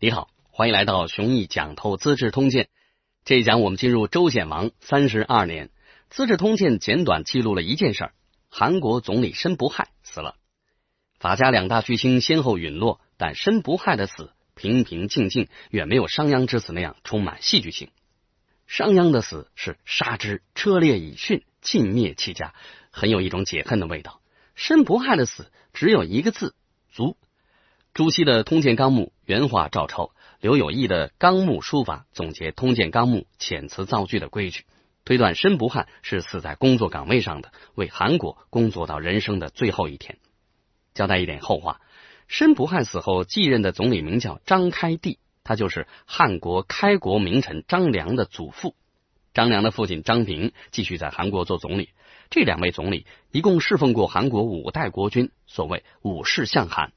你好，欢迎来到熊毅讲透《资治通鉴》。这一讲我们进入周显王三十二年，《资治通鉴》简短记录了一件事：韩国总理申不害死了。法家两大巨星先后陨落，但申不害的死平平静静，远没有商鞅之死那样充满戏剧性。商鞅的死是杀之车裂以殉，尽灭其家，很有一种解恨的味道。申不害的死只有一个字：足。朱熹的《通鉴纲目》。原话照抄刘有义的《纲目》书法，总结《通鉴纲目》遣词造句的规矩，推断申不汉是死在工作岗位上的，为韩国工作到人生的最后一天。交代一点后话：申不汉死后继任的总理名叫张开帝，他就是汉国开国名臣张良的祖父。张良的父亲张平继续在韩国做总理，这两位总理一共侍奉过韩国五代国君，所谓五世相韩。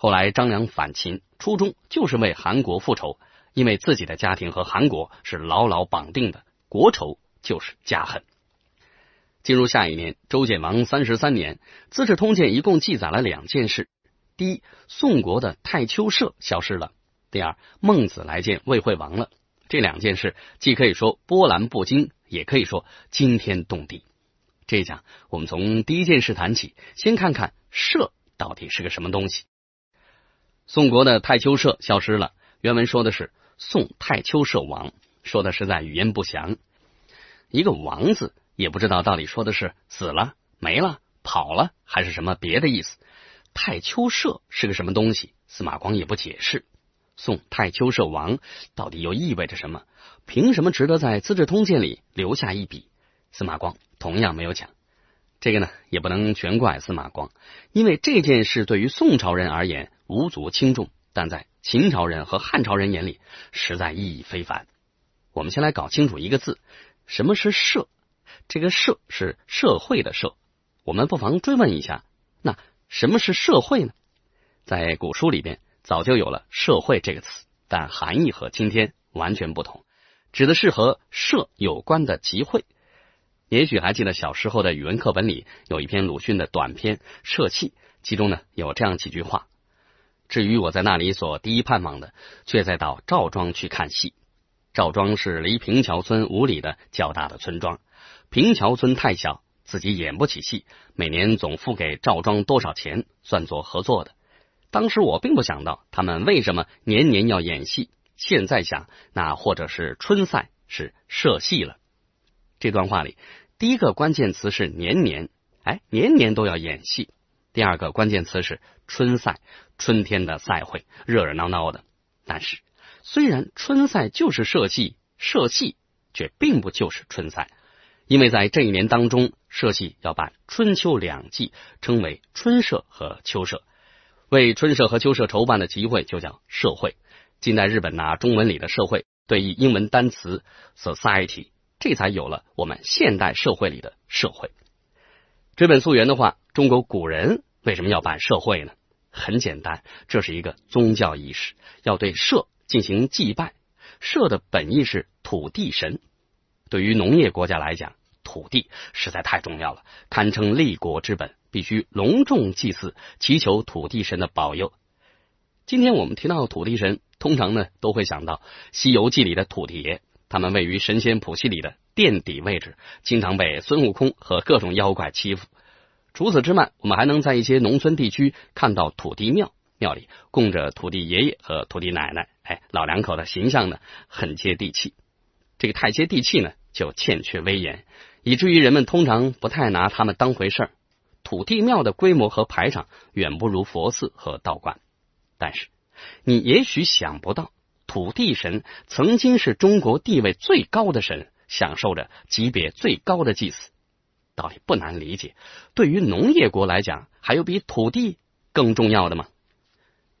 后来张良反秦，初衷就是为韩国复仇，因为自己的家庭和韩国是牢牢绑定的，国仇就是家恨。进入下一年，周简王三十三年，《资治通鉴》一共记载了两件事：第一，宋国的太丘社消失了；第二，孟子来见魏惠王了。这两件事既可以说波澜不惊，也可以说惊天动地。这讲我们从第一件事谈起，先看看社到底是个什么东西。宋国的太丘社消失了。原文说的是“宋太丘社亡”，说的实在语言不详，一个“亡”字也不知道到底说的是死了、没了、跑了，还是什么别的意思。太丘社是个什么东西？司马光也不解释。宋太丘社亡到底又意味着什么？凭什么值得在《资治通鉴》里留下一笔？司马光同样没有讲。这个呢，也不能全怪司马光，因为这件事对于宋朝人而言。无足轻重，但在秦朝人和汉朝人眼里，实在意义非凡。我们先来搞清楚一个字，什么是“社”？这个“社”是社会的“社”。我们不妨追问一下，那什么是社会呢？在古书里边早就有了“社会”这个词，但含义和今天完全不同，指的是和社有关的集会。也许还记得小时候的语文课本里有一篇鲁迅的短篇《社戏》，其中呢有这样几句话。至于我在那里所第一盼望的，却在到赵庄去看戏。赵庄是离平桥村五里的较大的村庄，平桥村太小，自己演不起戏，每年总付给赵庄多少钱，算作合作的。当时我并不想到他们为什么年年要演戏，现在想，那或者是春赛是社戏了。这段话里，第一个关键词是年年，哎，年年都要演戏。第二个关键词是春赛，春天的赛会，热热闹闹的。但是，虽然春赛就是社戏，社戏却并不就是春赛，因为在这一年当中，社戏要把春秋两季称为春社和秋社，为春社和秋社筹办的集会就叫社会。近代日本拿中文里的“社会”对应英文单词 “society”，这才有了我们现代社会里的“社会”。追本溯源的话，中国古人。为什么要办社会呢？很简单，这是一个宗教仪式，要对社进行祭拜。社的本意是土地神，对于农业国家来讲，土地实在太重要了，堪称立国之本，必须隆重祭祀，祈求土地神的保佑。今天我们提到土地神，通常呢都会想到《西游记》里的土地爷，他们位于神仙谱系里的垫底位置，经常被孙悟空和各种妖怪欺负。除此之外，我们还能在一些农村地区看到土地庙，庙里供着土地爷爷和土地奶奶，哎，老两口的形象呢，很接地气。这个太接地气呢，就欠缺威严，以至于人们通常不太拿他们当回事儿。土地庙的规模和排场远不如佛寺和道观，但是你也许想不到，土地神曾经是中国地位最高的神，享受着级别最高的祭祀。道理不难理解。对于农业国来讲，还有比土地更重要的吗？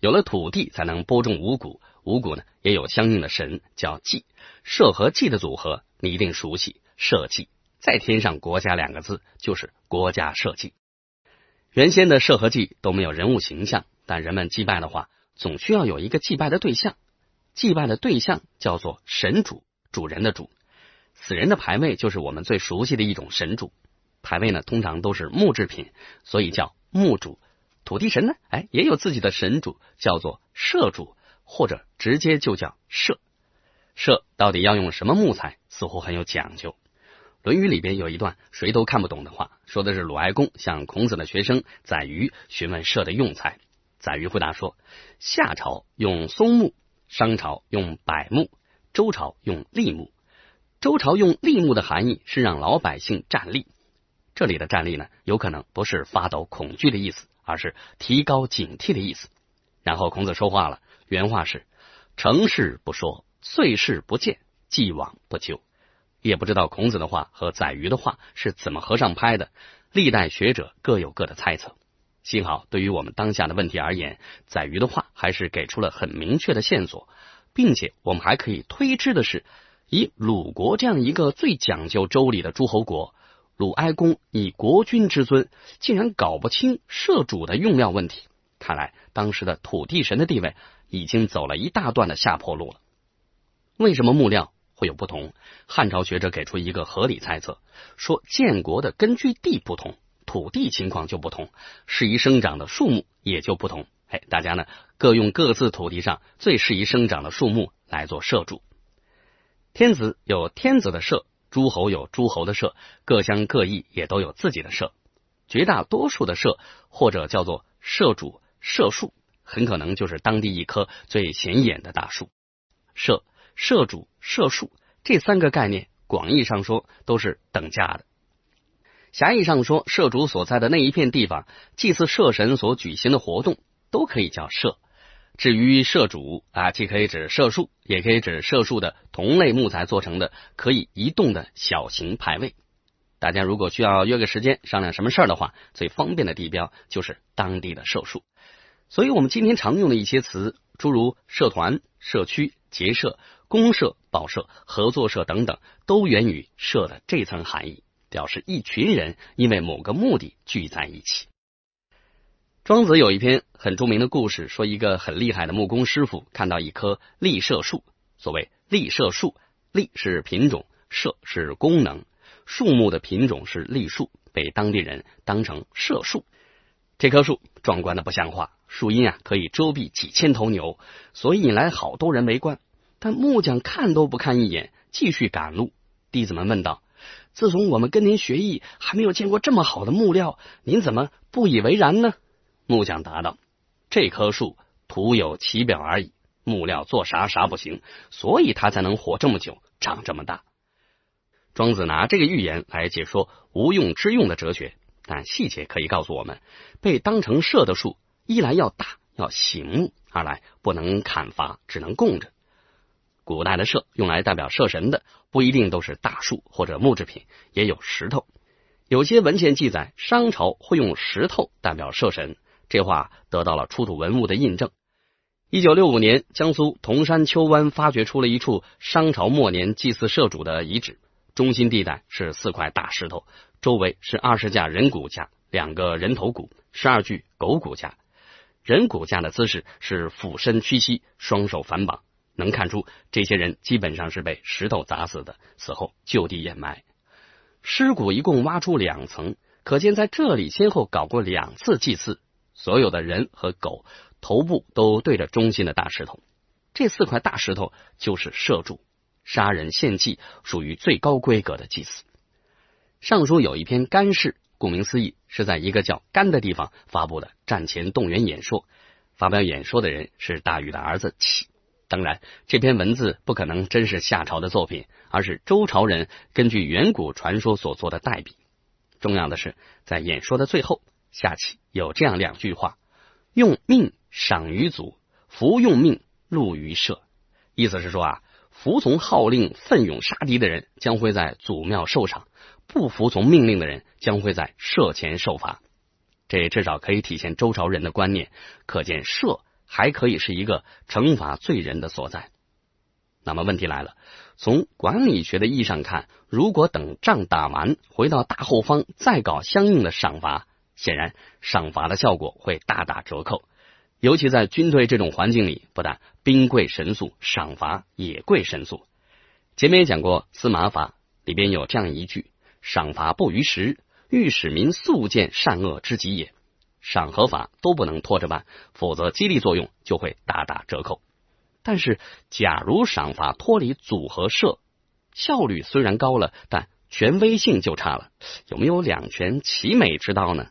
有了土地，才能播种五谷。五谷呢，也有相应的神，叫稷。社和稷的组合，你一定熟悉。社稷，再添上“国家”两个字，就是国家社稷。原先的社和稷都没有人物形象，但人们祭拜的话，总需要有一个祭拜的对象。祭拜的对象叫做神主，主人的主。死人的牌位就是我们最熟悉的一种神主。牌位呢，通常都是木制品，所以叫木主。土地神呢，哎，也有自己的神主，叫做社主，或者直接就叫社。社到底要用什么木材，似乎很有讲究。《论语》里边有一段谁都看不懂的话，说的是鲁哀公向孔子的学生宰鱼询问社的用材。宰鱼回答说：夏朝用松木，商朝用柏木，周朝用栗木。周朝用栗木的含义是让老百姓站立。这里的战力呢，有可能不是发抖、恐惧的意思，而是提高警惕的意思。然后孔子说话了，原话是：“成事不说，遂事不见，既往不咎。”也不知道孔子的话和宰鱼的话是怎么合上拍的，历代学者各有各的猜测。幸好对于我们当下的问题而言，宰鱼的话还是给出了很明确的线索，并且我们还可以推知的是，以鲁国这样一个最讲究周礼的诸侯国。鲁哀公以国君之尊，竟然搞不清社主的用料问题。看来当时的土地神的地位已经走了一大段的下坡路了。为什么木料会有不同？汉朝学者给出一个合理猜测：说建国的根据地不同，土地情况就不同，适宜生长的树木也就不同。哎，大家呢各用各自土地上最适宜生长的树木来做社主，天子有天子的社。诸侯有诸侯的社，各乡各邑也都有自己的社。绝大多数的社，或者叫做社主、社树，很可能就是当地一棵最显眼的大树。社、社主、社树这三个概念，广义上说都是等价的；狭义上说，社主所在的那一片地方，祭祀社神所举行的活动，都可以叫社。至于社主啊，既可以指社树，也可以指社树的同类木材做成的可以移动的小型牌位。大家如果需要约个时间商量什么事儿的话，最方便的地标就是当地的社树。所以，我们今天常用的一些词，诸如社团、社区、结社、公社、报社、合作社等等，都源于“社”的这层含义，表示一群人因为某个目的聚在一起。庄子有一篇很著名的故事，说一个很厉害的木工师傅看到一棵立射树。所谓立射树，立是品种，射是功能。树木的品种是立树，被当地人当成射树。这棵树壮观的不像话，树荫啊可以遮蔽几千头牛，所以引来好多人围观。但木匠看都不看一眼，继续赶路。弟子们问道：“自从我们跟您学艺，还没有见过这么好的木料，您怎么不以为然呢？”木匠答道：“这棵树徒有其表而已，木料做啥啥不行，所以它才能活这么久，长这么大。”庄子拿这个寓言来解说“无用之用”的哲学，但细节可以告诉我们：被当成社的树，一来要大要醒目，二来不能砍伐，只能供着。古代的社用来代表社神的，不一定都是大树或者木制品，也有石头。有些文献记载，商朝会用石头代表社神。这话得到了出土文物的印证。一九六五年，江苏铜山丘湾发掘出了一处商朝末年祭祀社主的遗址。中心地带是四块大石头，周围是二十架人骨架、两个人头骨、十二具狗骨架。人骨架的姿势是俯身屈膝，双手反绑，能看出这些人基本上是被石头砸死的，死后就地掩埋。尸骨一共挖出两层，可见在这里先后搞过两次祭祀。所有的人和狗头部都对着中心的大石头，这四块大石头就是社柱。杀人献祭属于最高规格的祭祀。尚书有一篇干事，顾名思义是在一个叫干的地方发布的战前动员演说。发表演说的人是大禹的儿子启。当然，这篇文字不可能真是夏朝的作品，而是周朝人根据远古传说所做的代笔。重要的是，在演说的最后。下棋有这样两句话：“用命赏于祖，服用命入于社。”意思是说啊，服从号令、奋勇杀敌的人将会在祖庙受赏；不服从命令的人将会在社前受罚。这至少可以体现周朝人的观念，可见社还可以是一个惩罚罪人的所在。那么问题来了，从管理学的意义上看，如果等仗打完，回到大后方再搞相应的赏罚。显然，赏罚的效果会大打折扣，尤其在军队这种环境里，不但兵贵神速，赏罚也贵神速。前面也讲过，司马法里边有这样一句：“赏罚不逾时，欲使民速见善恶之极也。”赏和罚都不能拖着办，否则激励作用就会大打折扣。但是，假如赏罚脱离组合社，效率虽然高了，但权威性就差了。有没有两全其美之道呢？